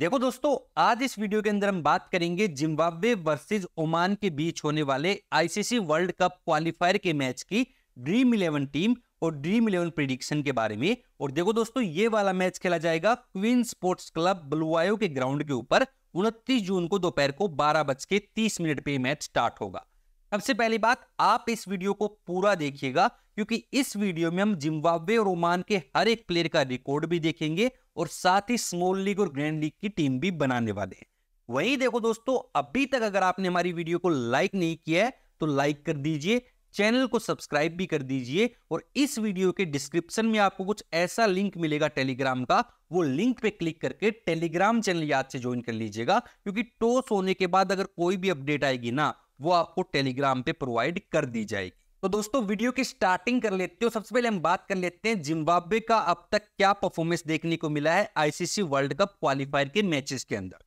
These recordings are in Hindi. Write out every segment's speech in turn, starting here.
देखो दोस्तों आज इस वीडियो के अंदर हम बात करेंगे जिम्बाब्वे वर्सेस ओमान के बीच होने वाले आईसीसी वर्ल्ड कप क्वालिफायर के मैच की ड्रीम इलेवन टीम और ड्रीम इलेवन प्रिडिक्शन के बारे में और देखो दोस्तों ये वाला मैच खेला जाएगा क्वीन स्पोर्ट्स क्लब बलुआयो के ग्राउंड के ऊपर उनतीस जून को दोपहर को बारह बज के तीस मिनट पर मैच स्टार्ट होगा सबसे पहली बात आप इस वीडियो को पूरा देखिएगा क्योंकि इस वीडियो में हम जिम्बाब्वे और ओमान के हर एक प्लेयर का रिकॉर्ड भी देखेंगे और साथ ही स्मॉल लीग और ग्रैंड लीग की टीम भी बनाने वाले हैं वही देखो दोस्तों अभी तक अगर आपने हमारी वीडियो को लाइक नहीं किया है तो लाइक कर दीजिए चैनल को सब्सक्राइब भी कर दीजिए और इस वीडियो के डिस्क्रिप्शन में आपको कुछ ऐसा लिंक मिलेगा टेलीग्राम का वो लिंक पे क्लिक करके टेलीग्राम चैनल याद से ज्वाइन कर लीजिएगा क्योंकि टॉस होने के बाद अगर कोई भी अपडेट आएगी ना वो आपको टेलीग्राम पे प्रोवाइड कर दी जाएगी तो दोस्तों वीडियो की स्टार्टिंग कर लेते हो सबसे पहले हम बात कर लेते हैं जिम्बाब्वे का अब तक क्या परफॉर्मेंस देखने को मिला है आईसीसी वर्ल्ड कप क्वालिफायर के मैचेस के अंदर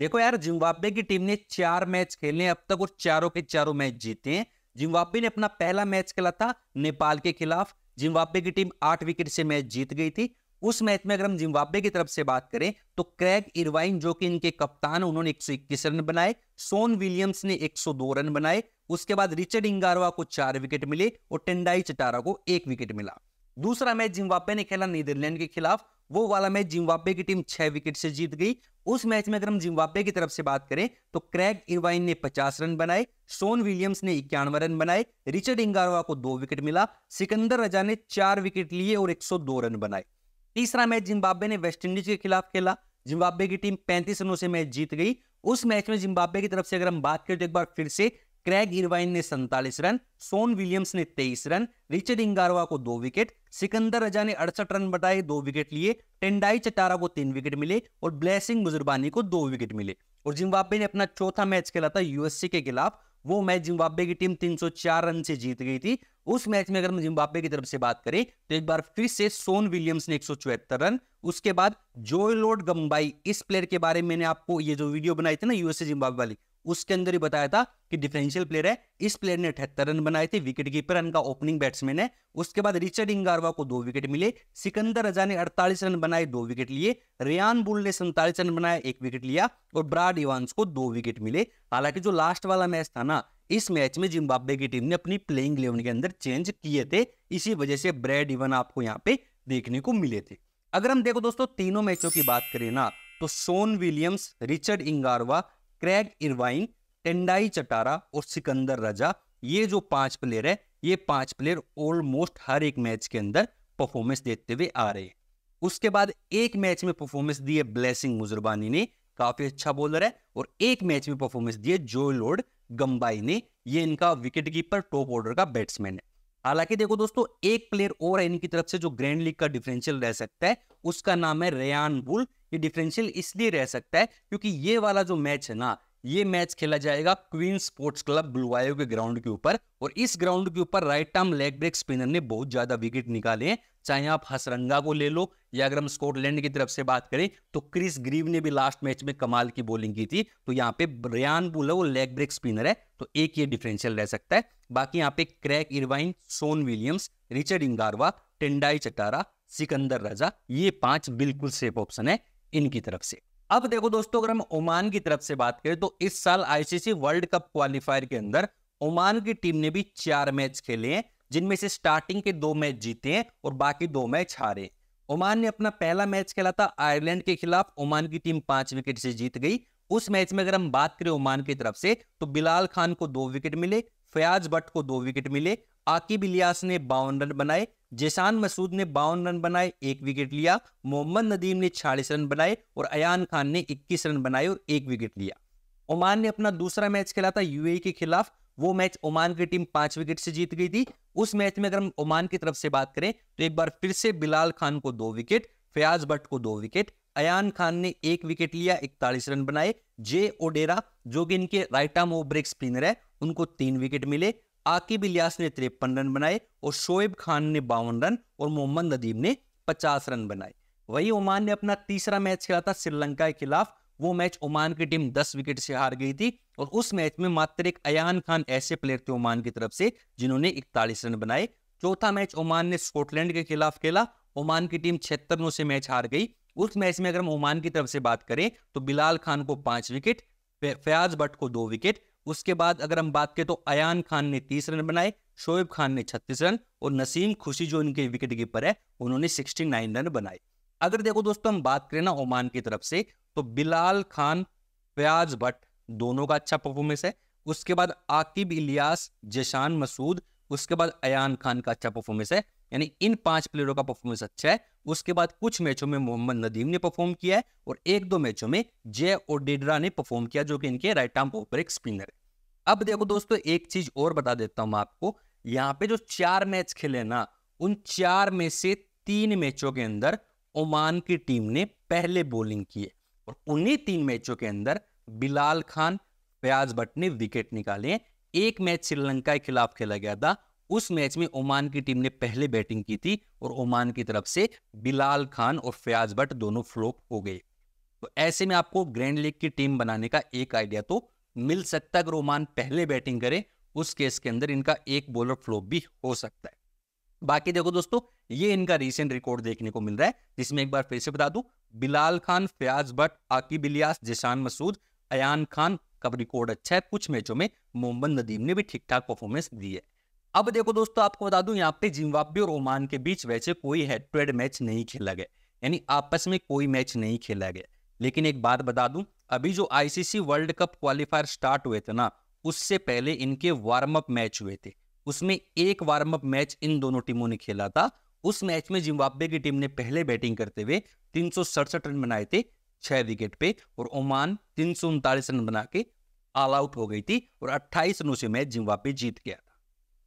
देखो यार जिम्बाब्वे की टीम ने चार मैच खेले अब तक और चारों के चारों मैच जीते हैं जिम्बाब्वे ने अपना पहला मैच खेला था नेपाल के खिलाफ जिम्बाब्वे की टीम आठ विकेट से मैच जीत गई थी उस मैच में अगर हम जिम्बाब्वे की तरफ से बात करें तो क्रैग इरवाइन जो कि इनके कप्तान उन्होंने 121 रन बनाए सोन विलियम्स ने 102 रन बनाए उसके बाद रिचर्ड इंगारवा को चार विकेट मिले और टेंडाई चटारा को एक विकेट मिला दूसरा मैच जिम्बाब्वे ने खेला नीदरलैंड के खिलाफ वो वाला मैच जिम्बाब्वे की टीम छह विकेट से जीत गई उस मैच में अगर हम जिम्बाब्वे की तरफ से बात करें तो क्रैग इरवाइन ने 50 रन बनाए सोन विलियम्स ने इक्यानवे रन बनाए रिचर्ड इंगारवा को दो विकेट मिला सिकंदर रजा ने चार विकेट लिए और 102 रन बनाए तीसरा मैच जिम्बाब्वे ने वेस्टइंडीज के खिलाफ खेला जिम्बाब्वे की टीम पैंतीस रनों से मैच जीत गई उस मैच में जिम्बाब्वे की तरफ से अगर हम बात करें तो एक बार फिर से क्रैग इरवाइन ने सैतालीस रन सोन विलियम्स ने तेईस रन रिचर्ड इंगारवा को दो विकेट सिकंदर रजा ने अड़सठ रन बताए दो विकेट लिए टेंडाई चटारा को तीन विकेट मिले और ब्लेसिंग मुजुर्बानी को दो विकेट मिले और जिम्बाब्वे ने अपना चौथा मैच खेला था यूएसए के खिलाफ वो मैच जिम्बाब्वे की टीम 304 रन से जीत गई थी उस मैच में अगर हम जिम्बाब्वे की तरफ से बात करें तो एक बार फिर से सोन विलियम्स ने एक रन उसके बाद जोयलोड गंबाई इस प्लेयर के बारे में मैंने आपको ये जो वीडियो बनाई थी ना यूएसए जिम्बाब्वे वाली उसके अंदर ही बताया था कि डिफरेंशियल प्लेयर है इस प्लेयर ने अठहत्तर रन बनाए थे विकेट कीपर इनका ओपनिंग बैट्समैन है उसके बाद रिचर्ड इंगारवा को दो विकेट मिले सिकंदर रजा ने अड़तालीस रन बनाए दो विकेट लिए रियान बुल ने सैतालीस रन बनाया एक विकेट लिया और ब्राड इवांस को दो विकेट मिले हालांकि जो लास्ट वाला मैच था ना इस मैच में जिम्बाब्वे की टीम ने अपनी प्लेइंग इलेवन के अंदर चेंज किए थे इसी वजह से ब्रेड इवन आपको यहाँ पे देखने को मिले थे अगर हम देखो दोस्तों तीनों मैचों की बात करें ना तो Sean Williams Richard Ngarava Craig Ervine Tendai Chatara और सिकंदर रजा ये जो पांच प्लेयर है ये पांच प्लेयर ऑलमोस्ट हर एक मैच के अंदर परफॉर्मेंस देते हुए आ रहे हैं उसके बाद एक मैच में परफॉर्मेंस दिए ब्लेसिंग मुजरबानी ने काफी अच्छा बॉलर है और एक मैच में परफॉर्मेंस दिए जो लॉर्ड गंबाई ने ये इनका विकेट कीपर टॉप ऑर्डर का बैट्समैन है हालांकि देखो दोस्तों एक प्लेयर और है इनकी तरफ से जो ग्रैंड लीग का डिफरेंशियल रह सकता है उसका नाम है रेयान बुल ये डिफरेंशियल इसलिए रह सकता है क्योंकि ये वाला जो मैच है ना ये मैच खेला जाएगा क्वीन स्पोर्ट्स क्लब बुलवायो के ग्राउंड के ऊपर और इस ग्राउंड के ऊपर right arm leg break spinner ने बहुत ज्यादा विकेट निकाले हैं चाहे आप हसरंगा को ले लो या अगर हम स्कॉटलैंड की तरफ से बात करें तो क्रिस ग्रीव ने भी लास्ट मैच में कमाल की बॉलिंग की थी तो यहाँ पे रियान बुल वो लेग ब्रेक स्पिनर है तो एक ये डिफरेंशियल रह सकता है बाकी यहाँ पे Craig Ervine Sean Williams Richard Ngarava Tendai Chatara Sikandar Raza ये पांच बिल्कुल सेफ ऑप्शन है इनकी तरफ से अब देखो दोस्तों अगर हम ओमान की तरफ से बात करें तो इस साल आईसीसी वर्ल्ड कप क्वालिफायर के अंदर ओमान की टीम ने भी चार मैच खेले हैं जिनमें से स्टार्टिंग के दो मैच जीते हैं और बाकी दो मैच हारे ओमान ने अपना पहला मैच खेला था आयरलैंड के खिलाफ ओमान की टीम पांच विकेट से जीत गई उस मैच में अगर हम बात करें ओमान की तरफ से तो बिलाल खान को दो विकेट मिले फयाज भट्ट को दो विकेट मिले आकिब इलियास ने बावन रन बनाए जैसान मसूद ने बावन रन बनाए एक विकेट लिया मोहम्मद नदीम ने छियालीस रन बनाए और अयान खान ने इक्कीस रन बनाए और एक विकेट लिया ओमान ने अपना दूसरा मैच खेला था यूए e के खिलाफ वो मैच ओमान की टीम पांच विकेट से जीत गई थी उस मैच में अगर हम ओमान की तरफ से बात करें तो एक बार फिर से बिलाल खान को दो विकेट फयाज भट्ट को दो विकेट अयान खान ने एक विकेट लिया इकतालीस रन बनाए जे ओडेरा जो कि इनके right arm off break spinner है उनको तीन विकेट मिले आकिब इलियास ने तिरपन रन बनाए और शोएब खान ने बावन रन और मोहम्मद नदीम ने पचास रन बनाए वही ओमान ने अपना तीसरा मैच खेला था श्रीलंका के खिलाफ वो मैच ओमान की टीम 10 विकेट से हार गई थी और उस मैच में मात्र एक अयान खान ऐसे प्लेयर थे ओमान की तरफ से जिन्होंने इकतालीस रन बनाए चौथा मैच ओमान ने स्कॉटलैंड के खिलाफ खेला ओमान की टीम छिहत्तर रनों से मैच हार गई उस मैच में अगर हम ओमान की तरफ से बात करें तो बिलाल खान को पांच विकेट फयाज भट्ट को दो विकेट उसके बाद अगर हम बात करें तो अयान खान ने तीस रन बनाए शोएब खान ने छत्तीस रन और नसीम खुशी जो इनके विकेट कीपर है उन्होंने सिक्सटी नाइन रन बनाए अगर देखो दोस्तों हम बात करें ना ओमान की तरफ से तो बिलाल खान फयाज भट्ट दोनों का अच्छा परफॉर्मेंस है उसके बाद आकिब इलियास जशान मसूद उसके बाद अयान खान का अच्छा परफॉर्मेंस है यानी इन पांच प्लेयरों का परफॉर्मेंस अच्छा है उसके बाद कुछ मैचों में मोहम्मद नदीम ने परफॉर्म किया है और एक दो मैचों में जय ओडेडरा ने परफॉर्म किया जो कि इनके राइट आर्म ओपर एक स्पिनर है अब देखो दोस्तों एक चीज और बता देता हूं आपको यहाँ पे जो चार मैच खेले ना उन चार में से तीन मैचों के अंदर ओमान की टीम ने पहले बॉलिंग की है और उन्हीं तीन मैचों के अंदर बिलाल खान फयाज भट्ट ने विकेट निकाले एक मैच श्रीलंका के खिलाफ खेला गया था उस मैच में ओमान की टीम ने पहले बैटिंग की थी और ओमान की तरफ से बिलाल खान और फयाज भट्ट दोनों फ्लोप हो गए तो ऐसे में आपको ग्रैंड लीग की टीम बनाने का एक आइडिया तो मिल सकता है अगर ओमान पहले बैटिंग करे उस केस के अंदर इनका एक बॉलर फ्लोप भी हो सकता है बाकी देखो दोस्तों ये इनका रिसेंट रिकॉर्ड देखने को मिल रहा है जिसमें एक बार फिर से बता दू बिलाल खान फयाज भट्ट आकिब इलियास जिशान मसूद अयान खान का रिकॉर्ड अच्छा है कुछ मैचों में मोहम्मद नदीम ने भी ठीक ठाक परफॉर्मेंस दी है अब देखो दोस्तों आपको बता दूं यहाँ पे जिम्बाब्वे और ओमान के बीच वैसे कोई हेड टू हेड मैच नहीं खेला गया यानी आपस में कोई मैच नहीं खेला गया लेकिन एक बात बता दूं अभी जो ICC World Cup qualifier start हुए थे ना उससे पहले इनके वार्म अप मैच हुए थे उसमें एक वार्म अप मैच इन दोनों टीमों ने खेला था उस मैच में जिम्बाब्वे की टीम ने पहले बैटिंग करते हुए तीन रन बनाए थे छह विकेट पे और ओमान तीन रन बना के ऑल आउट हो गई थी और 28 रनों से मैच जिम्बाब्वे जीत गया था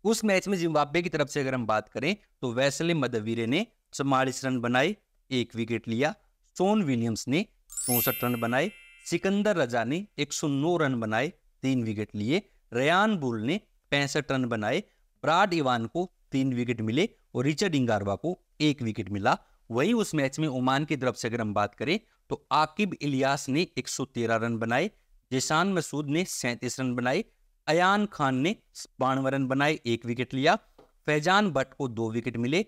उस मैच में जिम्बाब्वे की तरफ से अगर हम बात करें तो वैसले मदवीरे ने चौवालीस रन बनाए एक विकेट लिया सोन विलियम्स ने चौसठ रन बनाए सिकंदर रजा ने 109 रन बनाए तीन विकेट लिए रयान बुल ने पैंसठ रन बनाए ब्राड इवान को तीन विकेट मिले और रिचर्ड इंगारवा को एक विकेट मिला वहीं उस मैच में ओमान की तरफ से अगर हम बात करें तो आकिब इलियास ने 113 रन बनाए जिसान मसूद ने सैंतीस रन बनाए अयान खान ने बानवे रन बनाए एक विकेट लिया फैजान भट्ट को दो विकेट मिले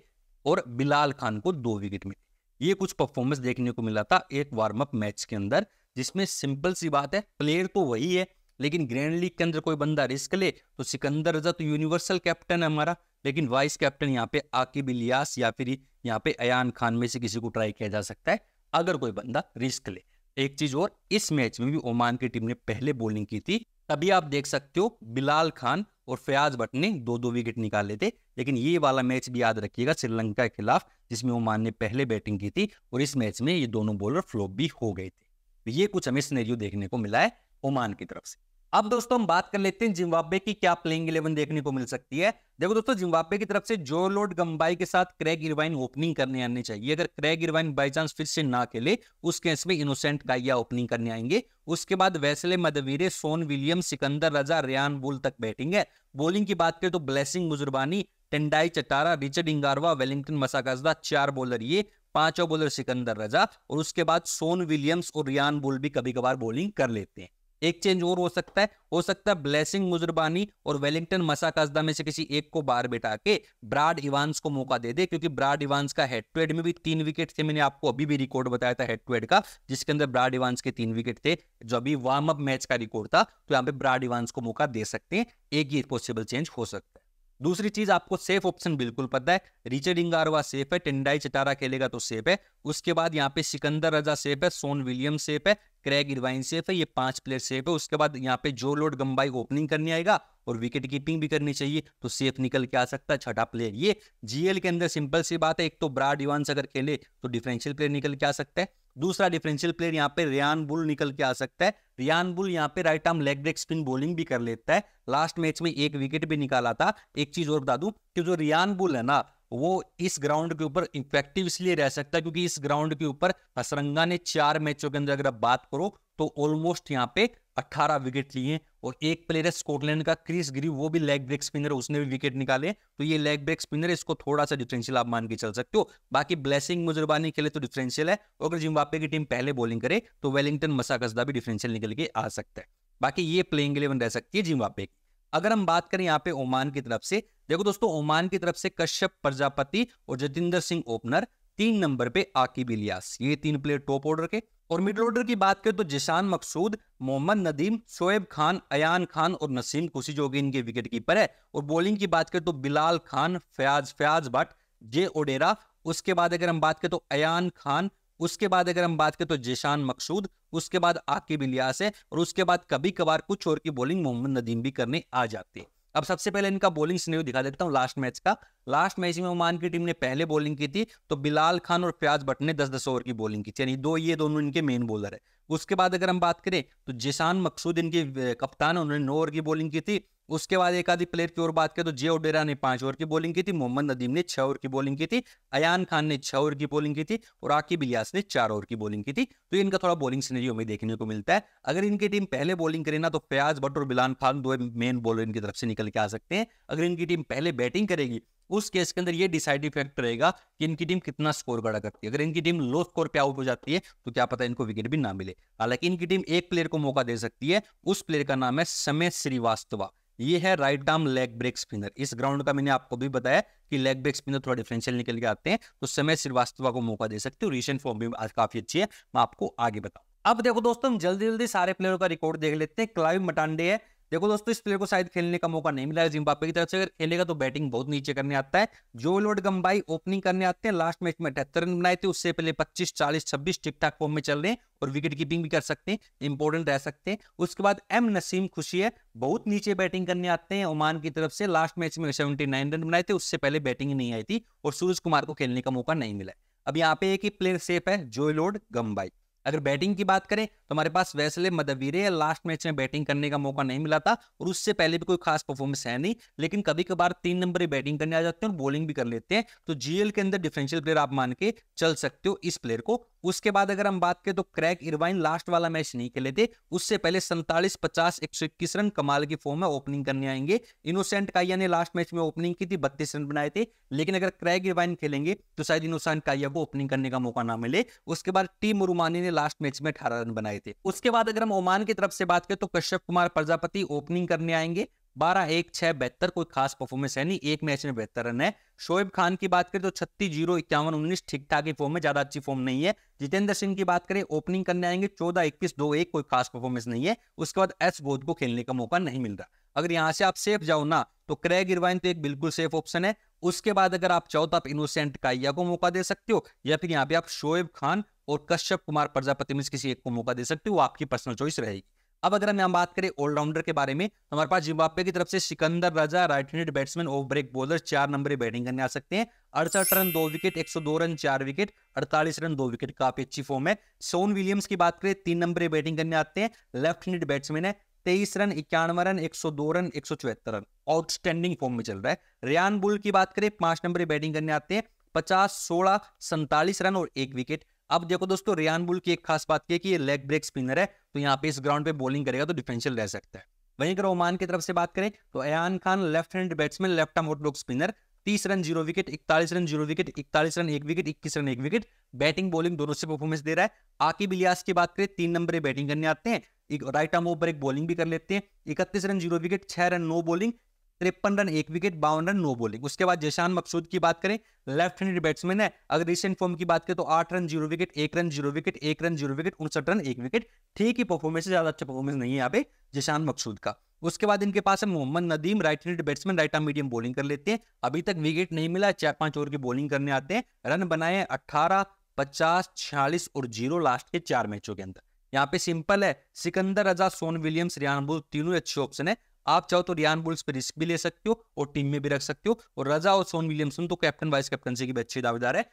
और बिलाल खान को दो विकेट मिले ये कुछ परफॉर्मेंस देखने को मिला था एक वार्म अप मैच के अंदर जिसमें सिंपल सी बात है प्लेयर तो वही है लेकिन ग्रैंड लीग के अंदर कोई बंदा रिस्क ले तो सिकंदर रजा तो यूनिवर्सल कैप्टन है हमारा लेकिन वाइस कैप्टन यहाँ पे आकिब इलियास या फिर यहाँ पे अयान खान में से किसी को ट्राई किया जा सकता है अगर कोई बंदा रिस्क ले एक चीज और इस मैच में भी ओमान की टीम ने पहले बॉलिंग की थी तभी आप देख सकते हो बिलाल खान और फयाज भट्ट ने दो दो विकेट निकाले थे लेकिन ये वाला मैच भी याद रखिएगा श्रीलंका के खिलाफ जिसमें ओमान ने पहले बैटिंग की थी और इस मैच में ये दोनों बॉलर फ्लॉप भी हो गए थे तो ये कुछ हमें सिनेरियो देखने को मिला है ओमान की तरफ से अब दोस्तों हम बात कर लेते हैं जिम्बाब्वे की क्या प्लेइंग इलेवन देखने को मिल सकती है देखो दोस्तों जिम्बाब्वे की तरफ से जो लोड गंबाई के साथ क्रैग इरवाइन ओपनिंग करने आने चाहिए अगर क्रैग इरवाइन बाय चांस फिर से ना खेले उस केस में इनोसेंट गाइया ओपनिंग करने आएंगे उसके बाद Wessly Madhevere Sean William Sikandar Raza Ryan Burl तक बैटिंग है बॉलिंग की बात करें तो Blessing Muzarabani Tendai Chatara Richard Ngarava Wellington Masakadza चार बॉलर ये पांचों बॉलर सिकंदर रजा और उसके बाद सोन विलियम्स और रियान बुल भी कभी कभार बॉलिंग कर लेते हैं एक चेंज और हो सकता है हो सकता है ब्लेसिंग मुजरबानी और वेलिंगटन मसाकाजदा में से किसी एक को बाहर बैठा के ब्राड इवांस को मौका दे दे क्योंकि ब्राड इवांस का हेड टू हेड में भी तीन विकेट थे मैंने आपको अभी भी रिकॉर्ड बताया था हेड टू हेड का जिसके अंदर ब्राड इवांस के तीन विकेट थे जो अभी वार्म अप मैच का रिकॉर्ड था तो यहाँ पे ब्राड इवांस को मौका दे सकते हैं एक ही पॉसिबल चेंज हो सकता है दूसरी चीज आपको सेफ ऑप्शन बिल्कुल पता है रिचर्ड इंगारवा सेफ है टेंडाई चटारा खेलेगा तो सेफ है उसके बाद यहाँ पे सिकंदर रजा सेफ है सोन विलियम सेफ है क्रैग इरवाइन सेफ है ये पांच प्लेयर सेफ है उसके बाद यहाँ पे जो लोड गंबाई ओपनिंग करने आएगा और विकेट कीपिंग भी करनी चाहिए तो सेफ निकल के आ सकता है छठा प्लेयर ये जीएल के अंदर सिंपल सी बात है एक तो ब्राड इवान्स अगर खेले तो डिफरेंशियल प्लेयर निकल के आ सकता है दूसरा डिफरेंशियल प्लेयर यहाँ पे रियान बुल निकल के आ सकता है रियान बुल यहाँ पे right arm leg break spin bowling भी कर लेता है लास्ट मैच में एक विकेट भी निकाला था एक चीज और बता दूं कि जो रियान बुल है ना वो इस ग्राउंड के ऊपर इफेक्टिव इसलिए रह सकता है क्योंकि इस ग्राउंड के ऊपर हसरंगा ने चार मैचों के अंदर अगर आप बात करो तो ऑलमोस्ट यहाँ पे अट्ठारह विकेट लिए और एक प्लेयर है स्कॉटलैंड का क्रिस ग्रीव वो भी लेग ब्रेक स्पिनर उसने भी विकेट निकाले तो ये लेग ब्रेक स्पिनर इसको थोड़ा सा डिफरेंशियल आप मान के चल सकते हो बाकी ब्लेसिंग मुजरबानी खेले तो डिफरेंशियल है और अगर जिम्बाब्वे की टीम पहले बॉलिंग करे तो वेलिंगटन मसाकसदा भी डिफरेंशियल निकल के आ सकता है बाकी ये प्लेइंग इलेवन रह सकती है जिम्बाबे की अगर हम बात करें यहाँ पे ओमान की तरफ से देखो दोस्तों ओमान की तरफ से कश्यप प्रजापति और जतिंदर सिंह ओपनर तीन नंबर पे आकिब इलियास ये तीन प्लेयर टॉप ऑर्डर के और मिडल ऑर्डर की बात करें तो जिसान मकसूद मोहम्मद नदीम शोएब खान अयान खान और नसीम कुशी जो इनके विकेट कीपर है और बॉलिंग की बात करें तो बिलाल खान फयाज फयाज भट्ट जे ओडेरा उसके बाद अगर हम बात करें तो अयान खान उसके बाद अगर हम बात करें तो जिसान मकसूद उसके बाद आकिब इलियास है और उसके बाद कभी कभार कुछ और की बॉलिंग मोहम्मद नदीम भी करने आ जाते हैं अब सबसे पहले इनका बॉलिंग स्नेह दिखा देता हूँ लास्ट मैच का लास्ट मैच में ओमान की टीम ने पहले बॉलिंग की थी तो बिलाल खान और प्याज भट्ट ने दस दस ओवर की बॉलिंग की यानी दो ये दोनों इनके मेन बॉलर है उसके बाद अगर हम बात करें तो जिसान मकसूद इनकी कप्तान उन्होंने नौ ओवर की बॉलिंग की थी उसके बाद एक आधी प्लेयर की ओर बात करें तो जे ओडेरा ने पांच ओवर की बॉलिंग की थी मोहम्मद नदीम ने छह ओवर की बॉलिंग की थी अयान खान ने छह ओवर की बॉलिंग की थी और आकिब इलियास ने चार ओवर की बॉलिंग की थी तो इनका थोड़ा बॉलिंग सीनरी हमें देखने को मिलता है अगर इनकी टीम पहले बॉलिंग करे ना तो फयाज भट्ट और बिलान खान दो मेन बॉलर इनकी तरफ से निकल के आ सकते हैं अगर इनकी टीम पहले बैटिंग करेगी उस केस के अंदर ये डिसाइडिंग फैक्टर रहेगा कि इनकी टीम कितना स्कोर बड़ा करती है अगर इनकी टीम लो स्कोर पे आउट हो जाती है तो क्या पता इनको विकेट भी ना मिले हालांकि इनकी टीम एक प्लेयर को मौका दे सकती है उस प्लेयर का नाम है समय श्रीवास्तवा ये है right arm leg break spinner इस ग्राउंड का मैंने आपको भी बताया कि लेग ब्रेक स्पिनर थोड़ा डिफरेंशियल निकल के आते हैं तो समय श्रीवास्तवा को मौका दे सकते हो रिसेंट फॉर्म भी काफी अच्छी है मैं आपको आगे बताऊँ अब देखो दोस्तों हम जल्दी जल्दी सारे प्लेयरों का रिकॉर्ड देख लेते हैं क्लाइव मटांडे है देखो दोस्तों इस प्लेयर को शायद खेलने का मौका नहीं मिला है की तरफ से अगर खेलेगा तो बैटिंग बहुत नीचे करने आता है जो लोड गंबाई ओपनिंग करने आते हैं लास्ट मैच में अठहत्तर रन बनाए थे उससे पहले पच्चीस चालीस छब्बीस ठीक ठाक फॉर्म में चल रहे हैं और विकेट कीपिंग भी कर सकते हैं इंपॉर्टेंट रह सकते हैं उसके बाद एम नसीम खुशी है बहुत नीचे बैटिंग करने आते हैं ओमान की तरफ से लास्ट मैच में सेवेंटी नाइन रन बनाए थे उससे पहले बैटिंग नहीं आई थी और सूरज कुमार को खेलने का मौका नहीं मिला अब यहाँ पे एक ही प्लेयर सेफ है जोयलोड गंबाई अगर बैटिंग की बात करें तो हमारे पास वैसले मदवीरे लास्ट मैच में बैटिंग करने का मौका नहीं मिला था और उससे पहले भी कोई खास परफॉर्मेंस है नहीं लेकिन कभी कभार तीन नंबर बैटिंग करने आ जाते हैं और बॉलिंग भी कर लेते हैं तो जीएल के अंदर डिफरेंशियल प्लेयर आप मान के चल सकते हो इस प्लेयर को उसके बाद अगर हम बात करें तो क्रैक इरवाइन लास्ट वाला मैच नहीं खेले थे उससे पहले सैंतालीस पचास एक सौ इक्कीस रन कमाल की फॉर्म में ओपनिंग करने आएंगे इनोसेंट काइया ने लास्ट मैच में ओपनिंग की थी बत्तीस रन बनाए थे लेकिन अगर क्रैक इरवाइन खेलेंगे तो शायद इनोसेंट काइया को ओपनिंग करने का मौका ना मिले उसके बाद टीम मुरुमानी ने लास्ट मैच में अठारह रन बनाए थे उसके बाद अगर हम ओमान की तरफ से बात करें तो कश्यप कुमार प्रजापति ओपनिंग करने आएंगे बारह एक छह बेहतर कोई खास परफॉर्मेंस है नहीं एक मैच में बेहतर रन है शोएब खान की बात करें तो छत्तीस जीरो इक्यावन उन्नीस ठीक ठाक ही फॉर्म है ज्यादा अच्छी फॉर्म नहीं है जितेंद्र सिंह की बात करें ओपनिंग करने आएंगे चौदह इक्कीस दो एक कोई खास परफॉर्मेंस नहीं है उसके बाद एस बोध को खेलने का मौका नहीं मिल रहा अगर यहाँ से आप सेफ जाओ ना तो क्रैग इरवाइन तो एक बिल्कुल सेफ ऑप्शन है उसके बाद अगर आप चाहो तो आप इनोसेंट काइया को मौका दे सकते हो या फिर यहाँ पे आप शोएब खान और कश्यप कुमार प्रजापति में किसी एक को मौका दे सकते हो आपकी पर्सनल चॉइस रहेगी अब अगर हम बात करें ऑलराउंडर के बारे में तो हमारे पास जिम्बाब्वे की तरफ से Sikandar Raza right handed batsman off break bowler चार नंबर बैटिंग करने आ सकते हैं अड़सठ रन दो विकेट 102 रन चार विकेट 48 रन दो विकेट काफी अच्छी फॉर्म है सोन विलियम्स की बात करें तीन नंबर बैटिंग करने आते हैं लेफ्ट हैंडेड बैट्समैन है तेईस रन इक्यानवे रन दो रन एक रन आउटस्टैंडिंग फॉर्म में चल रहा है रियान बुल की बात करें पांच नंबर बैटिंग करने आते हैं पचास सोलह सैंतालीस रन और एक विकेट अब देखो दोस्तों रियान बुल की एक खास बात की कि ये लेग ब्रेक स्पिनर है तो यहाँ पे इस ग्राउंड पे बॉलिंग करेगा तो डिफेंशियल रह सकता है वहीं अगर ओमान की तरफ से बात करें तो Ayaan Khan left hand batsman left arm आउटलुक स्पिनर तीस रन जीरो विकेट इकतालीस रन जीरो विकेट इकतालीस रन एक विकेट इक्कीस रन एक विकेट बैटिंग बॉलिंग दोनों से परफॉर्मेंस दे रहा है आकिब बिलियास की बात करें तीन नंबर बैटिंग करने आते हैं एक राइट आर्म ओवर एक बॉलिंग भी कर लेते हैं इकतीस रन जीरो विकेट छह रन नो बॉलिंग तिरपन रन एक विकेट बावन रन नो बोलिंग उसके बाद जशान मकसूद की बात करें लेफ्ट हैंड बैट्समैन है अगर रिसेंट फॉर्म की बात करें तो आठ रन जीरो विकेट एक रन जीरो विकेट एक रन जीरो विकेट उनसठ रन एक विकेट ठीक ही परफॉर्मेंस ज्यादा अच्छा परफॉर्मेंस नहीं है यहाँ पे जशान मकसूद का उसके बाद इनके पास है Mohammad Nadeem right handed batsman right arm medium bowling कर लेते हैं अभी तक विकेट नहीं मिला चार पांच ओवर की बॉलिंग करने आते हैं रन बनाए अट्ठारह पचास छियालीस और जीरो लास्ट के चार मैचों के अंदर यहाँ पे सिंपल है सिकंदर रजा सोन विलियम्स रियानबुल तीनों अच्छे ऑप्शन है आप चाहो तो रियान बुल्स पे रिस्क भी ले सकते हो और टीम में भी रख सकते हो और रजा और सोन विलियमसन तो कैप्टन वाइस कैप्टनसी की भी अच्छे दावेदार है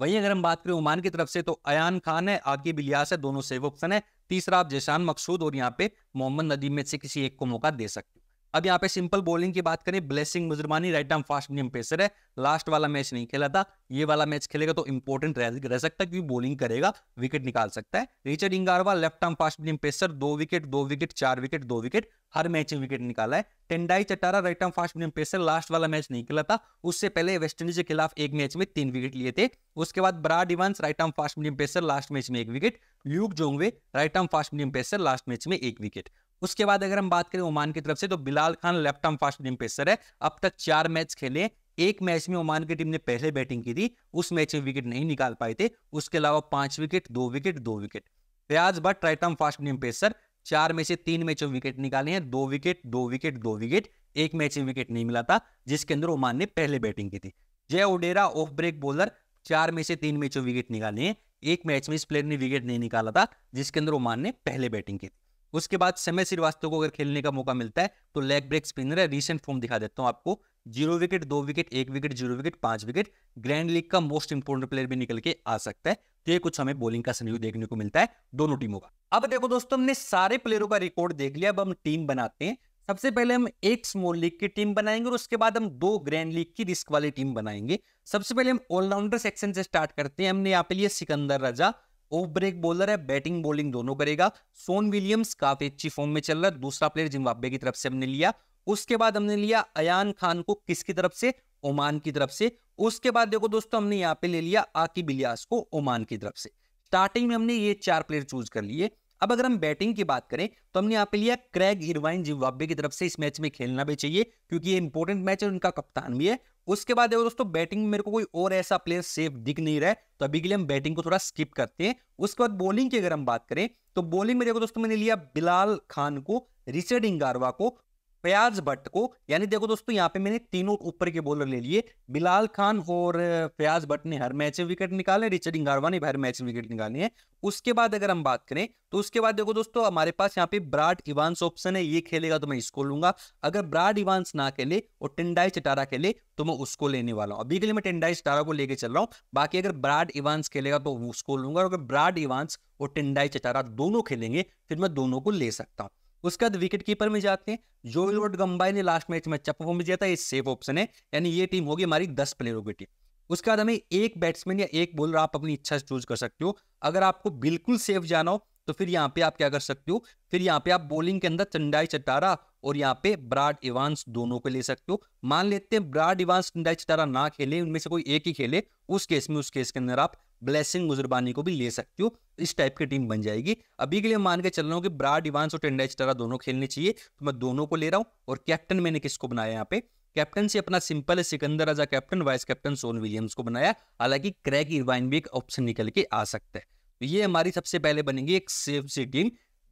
वहीं अगर हम बात करें ओमान की तरफ से तो अयान खान है आगे बिलियास है दोनों सेव ऑप्शन है तीसरा आप जैसान मकसूद और यहाँ पे मोहम्मद नदीम में से किसी एक को मौका दे सकते हो अब यहाँ पे सिंपल बॉलिंग की बात करें Blessing Muzarabani right arm fast medium pacer है लास्ट वाला मैच नहीं खेला था ये वाला मैच खेलेगा तो इंपॉर्टेंट रह, सकता है क्योंकि बॉलिंग करेगा विकेट निकाल सकता है Richard Ngarava left arm fast medium pacer दो विकेट दो विकेट चार विकेट दो विकेट हर मैच में विकेट निकाला है Tendai Chatara right arm fast medium pacer last वाला मैच नहीं खेला था उससे पहले वेस्टइंडीज के खिलाफ एक मैच में तीन विकेट लिए थे उसके बाद Brad Evans right arm fast medium pacer last match में एक wicket Luke Jongwe right arm fast medium pacer last match में एक विकेट उसके बाद अगर हम बात करें ओमान की तरफ से तो Bilal Khan left arm fast medium pacer है अब तक चार मैच खेले एक मैच में ओमान की टीम ने पहले बैटिंग की थी उस मैच में विकेट नहीं निकाल पाए थे उसके अलावा पांच विकेट दो विकेट दो wicket Riyaz Bhatt right arm fast medium pacer चार में से तीन मैचों विकेट निकाले हैं दो विकेट दो विकेट दो विकेट एक मैच में विकेट नहीं मिला था जिसके अंदर ओमान ने पहले बैटिंग की थी जय ओडेरा ऑफ ब्रेक बॉलर चार में से तीन मैचों विकेट निकाले हैं एक मैच में इस प्लेयर ने विकेट नहीं निकाला था जिसके अंदर ओमान ने पहले बैटिंग की थी उसके बाद समय श्रीवास्तव को अगर खेलने का मौका मिलता है तो लेग ब्रेक स्पिनर है रिसेंट फॉर्म दिखा देता हूं आपको जीरो विकेट दो विकेट एक विकेट जीरो विकेट पांच विकेट ग्रैंड लीग का मोस्ट इंपोर्टेंट प्लेयर भी निकल के आ सकता है तो ये कुछ हमें बॉलिंग का संयोग देखने को मिलता है दोनों टीमों का अब देखो दोस्तों हमने सारे प्लेयरों का रिकॉर्ड देख लिया अब हम टीम बनाते हैं सबसे पहले हम एक स्मॉल लीग की टीम बनाएंगे और उसके बाद हम दो ग्रैंड लीग की रिस्क वाली टीम बनाएंगे सबसे पहले हम ऑलराउंडर सेक्शन से स्टार्ट करते हैं हमने यहाँ पे लिए Sikandar Raza off break bowler है बैटिंग बॉलिंग दोनों करेगा सोन विलियम्स काफी अच्छी फॉर्म में चल रहा है दूसरा प्लेयर जिम्बाब्वे की तरफ से हमने लिया उसके बाद हमने लिया अयान खान को किसकी तरफ से ओमान की तरफ से उसके बाद देखो दोस्तों हमने यहाँ पे ले लिया आकी बिलियास को ओमान की तरफ से स्टार्टिंग में हमने ये चार प्लेयर चूज कर लिए अब अगर हम बैटिंग की बात करें तो हमने यहाँ पे लिया क्रैग हिरवाइन जिम्बाब्वे की तरफ से इस मैच में खेलना भी चाहिए क्योंकि ये इंपॉर्टेंट मैच है उनका कप्तान भी है उसके बाद देखो दोस्तों बैटिंग में मेरे को कोई और ऐसा प्लेयर सेफ दिख नहीं रहा है तो अभी के लिए हम बैटिंग को थोड़ा स्किप करते हैं उसके बाद बॉलिंग की अगर हम बात करें तो बॉलिंग में देखो दोस्तों मैंने लिया बिलाल खान को रिचर्ड इंगारवा को फयाज भट्ट को यानी देखो दोस्तों यहाँ पे मैंने तीनों ऊपर के बॉलर ले लिए बिलाल खान और फयाज भट्ट ने हर मैच में विकेट निकाले रिचर्ड इंगारवा ने हर मैच में विकेट निकाले हैं उसके बाद अगर हम बात करें तो उसके बाद देखो दोस्तों हमारे पास यहाँ पे ब्राड इवांस ऑप्शन है ये खेलेगा तो मैं इसको लूंगा अगर ब्राड इवांस ना खेले और टेंडाई चटारा खेले तो मैं उसको लेने वाला हूँ अभी के लिए मैं टेंडाई चटारा को लेके चल रहा हूँ बाकी अगर ब्राड इवांस खेलेगा तो उसको लूंगा अगर ब्राड इवांस और टेंडाई चटारा दोनों खेलेंगे फिर मैं दोनों को ले सकता हूँ उसके बाद विकेट कीपर में जाते हैं जो लोट गंबाई ने लास्ट मैच में अच्छा परफॉर्मेंस दिया था ये सेफ ऑप्शन है यानी ये टीम होगी हमारी दस प्लेयरों की टीम उसके बाद हमें एक बैट्समैन या एक बॉलर आप अपनी इच्छा से चूज कर सकते हो अगर आपको बिल्कुल सेफ जाना हो तो फिर यहाँ पे आप क्या कर सकते हो फिर यहाँ पे आप बॉलिंग के अंदर चंडाई चटारा और यहाँ पे ब्राड इवांस दोनों को ले सकते हो मान लेते हैं ब्राड इवांस चंडाई चटारा ना खेले उनमें से कोई एक ही खेले उस केस में उस केस के अंदर आप ब्लेसिंग गुजरबानी को भी ले सकते हो इस टाइप की टीम बन जाएगी अभी के लिए मान के चल रहा हूँ कि ब्राड इवांस और टेंडाई चटारा दोनों खेलने चाहिए तो मैं दोनों को ले रहा हूँ और कैप्टन मैंने किसको बनाया यहाँ पे कैप्टन से अपना सिंपल है Sikandar Raza captain vice captain Sean Williams को बनाया हालांकि क्रैक इरवाइन भी एक ऑप्शन निकल के आ सकता है तो ये हमारी सबसे पहले बनेगी एक सेफ सी टीम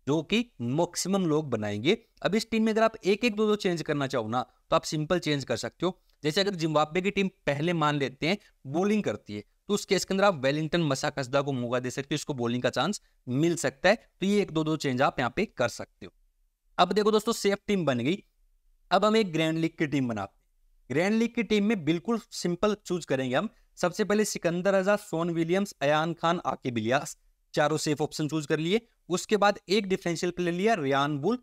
जो कि मैक्सिमम लोग बनाएंगे अब इस टीम में अगर आप एक एक दो दो चेंज करना चाहो ना तो आप सिंपल चेंज कर सकते हो जैसे अगर जिम्बाब्वे की टीम पहले मान लेते हैं बॉलिंग करती है तो उस केस के अंदर आप वेलिंगटन मसा कसदा को मौका दे सकते हो इसको बॉलिंग का चांस मिल सकता है तो ये एक दो दो चेंज आप यहाँ पे कर सकते हो अब देखो दोस्तों सेफ टीम बन गई अब हम एक ग्रैंड लीग की टीम बनाते हैं ग्रैंड लीग की टीम में बिल्कुल सिंपल चूज करेंगे हम सबसे पहले सिकंदर रजा सोन विलियम्स अयान खान आकिब इलियास चारों सेफ ऑप्शन चूज कर लिए उसके बाद एक डिफरेंशियल प्लेयर लिया Ryan Burl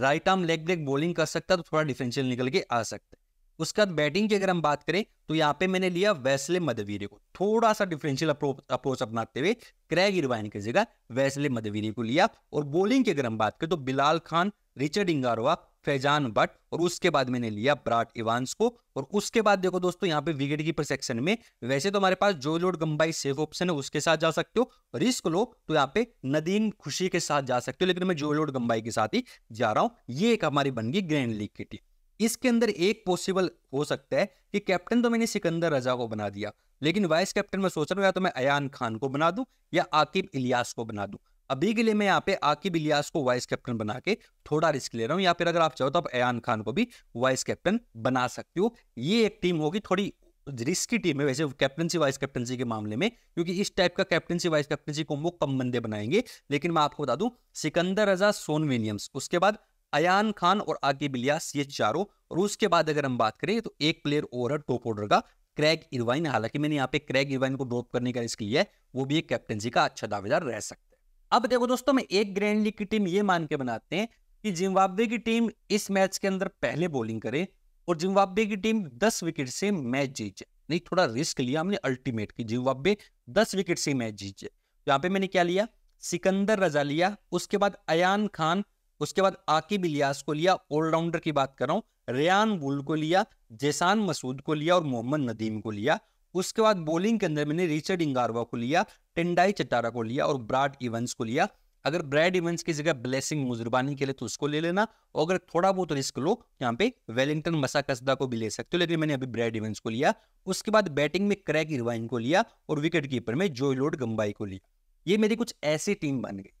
right arm leg break bowling कर सकता है तो थोड़ा डिफरेंशियल निकल के आ सकता है उसके बाद बैटिंग की अगर हम बात करें तो यहाँ पे मैंने लिया वैसले मदवीरे को थोड़ा सा डिफरेंशियल अप्रोच अपनाते हुए क्रैग इरवाइन की जगह वैसले मदवीरे को लिया और बॉलिंग की अगर हम बात करें तो बिलाल खान रिचर्ड इंगारोवा फैजान बट और उसके बाद मैंने लिया ब्राट इवान को और उसके बाद देखो दोस्तों यहाँ पे विकेट कीपर सेक्शन में वैसे तो हमारे पास जो लोड गंबाई सेफ ऑप्शन है उसके साथ जा सकते हो रिस्क लो तो यहाँ पे नदीन खुशी के साथ जा सकते हो लेकिन मैं जो लोड गंबाई के साथ ही जा रहा हूँ ये एक हमारी बन गई ग्रैंड लीग की टीम इसके अंदर एक पॉसिबल हो सकता है कि कैप्टन तो मैंने सिकंदर रजा को बना दिया लेकिन वाइस कैप्टन में सोच रहा हूँ या तो मैं अयान खान को बना दू या आकिब इलियास को बना दू अभी के लिए मैं यहाँ पे आकिब इलियास को वाइस कैप्टन बना के थोड़ा रिस्क ले रहा हूँ या पर अगर आप चाहो तो आप एयान खान को भी वाइस कैप्टन बना सकते हो ये एक टीम होगी थोड़ी रिस्की टीम है वैसे कैप्टनसी वाइस कैप्टनसी के मामले में क्योंकि इस टाइप का कैप्टनसी वाइस कैप्टनसी को वो कम बंदे बनाएंगे लेकिन मैं आपको बता दूं सिकंदर रजा सोन विलियम्स उसके बाद अयान खान और आगे बिलियास ये चारों और उसके बाद अगर हम बात करें तो एक प्लेयर और है टॉप ऑर्डर का क्रैग इरवाइन हालांकि मैंने यहाँ पे क्रैग इरवाइन को ड्रॉप करने का रिस्क लिया है वो भी एक कैप्टनसी का अच्छा दावेदार रह सकता है अब देखो दोस्तों हम एक ग्रैंड लीग की टीम ये मान के बनाते हैं कि जिम्बाब्वे की टीम इस मैच के अंदर पहले बॉलिंग करे और जिम्बाब्वे की टीम 10 विकेट से मैच जीत जाए नहीं थोड़ा रिस्क लिया हमने अल्टीमेट की जिम्बाब्वे 10 विकेट से मैच जीत जाए तो यहाँ पे मैंने क्या लिया सिकंदर रजा लिया उसके बाद अयान खान उसके बाद आकिब इलियास को लिया ऑलराउंडर की बात कर रहा हूँ रेयान बुल को लिया जैसान मसूद को लिया और मोहम्मद नदीम को लिया उसके बाद बॉलिंग के अंदर मैंने रिचर्ड इंगारवा को लिया टेंडाई चटारा को लिया और ब्राड इवेंस को लिया अगर ब्रैड इवेंस की जगह ब्लेसिंग मुजुर्बानी के लिए तो उसको ले लेना और अगर थोड़ा बहुत रिस्क लो यहाँ पे वेलिंगटन मसाकसदा को भी ले सकते हो लेकिन मैंने अभी ब्रैड इवेंस को लिया उसके बाद बैटिंग में क्रैक इरवाइन को लिया और विकेट कीपर में जोयलोड गंबाई को लिया ये मेरी कुछ ऐसी टीम बन गई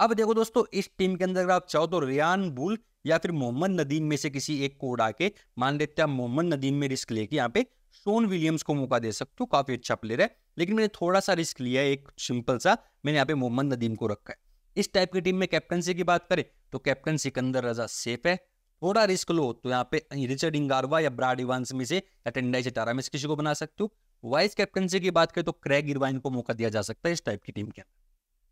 अब देखो दोस्तों इस टीम के अंदर अगर आप चाहो तो रियान बुल या फिर मोहम्मद नदीम में से किसी एक को उड़ा के मान लेते हैं मोहम्मद नदीम में रिस्क लेके यहाँ पे शोन विलियम्स को मौका दे सकते हो काफी अच्छा प्लेयर है लेकिन मैंने थोड़ा सा रिस्क लिया है एक सिंपल सा मैंने यहाँ पे मोहम्मद नदीम को रखा है इस टाइप की टीम में कैप्टनसी की बात करें तो कैप्टन सिकंदर रजा सेफ है थोड़ा रिस्क लो तो यहाँ पे रिचर्ड इंगारवा या ब्राड इवान में से या टेंडाई में से किसी को बना सकते हो वाइस कैप्टनसी की बात करें तो क्रैग इरवाइन को मौका दिया जा सकता है इस टाइप की टीम के अंदर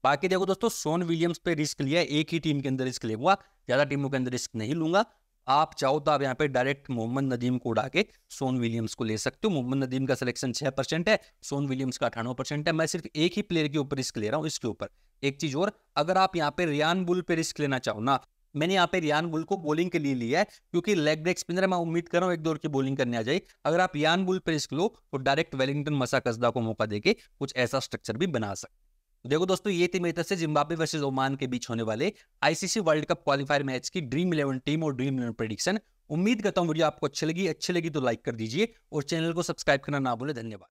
बाकी देखो दोस्तों सोन विलियम्स पे रिस्क लिया एक ही टीम के अंदर रिस्क लेगा ज्यादा टीमों के अंदर रिस्क नहीं लूंगा आप चाहो तो आप यहाँ पे डायरेक्ट मोहम्मद नदीम को उड़ा के सोन विलियम्स को ले सकते हो मोहम्मद नदीम का सिलेक्शन छह परसेंट है सोन विलियम्स का अठानवे परसेंट है मैं सिर्फ एक ही प्लेयर के ऊपर रिस्क ले रहा हूँ इसके ऊपर एक चीज और अगर आप यहाँ पे रियान बुल पे रिस्क लेना चाहो ना मैंने यहाँ पे रियान बुल को बॉलिंग के लिए लिया है क्योंकि लेग ब्रेक स्पिनर मैं उम्मीद कर रहा हूँ एक दौर की बॉलिंग करने आ जाए अगर आप रियान बुल पे रिस्क लो तो डायरेक्ट वेलिंगटन मसा कसदा को मौका देकर कुछ ऐसा स्ट्रक्चर भी बना सकते देखो दोस्तों ये थी मेरी तरफ से जिम्बाब्वे वर्सेस ओमान के बीच होने वाले ICC World Cup qualifier match की ड्रीम इलेवन टीम और ड्रीम इलेवन प्रेडिक्शन उम्मीद करता हूँ वीडियो आपको अच्छी लगी अच्छी लगी तो लाइक कर दीजिए और चैनल को सब्सक्राइब करना ना भूले धन्यवाद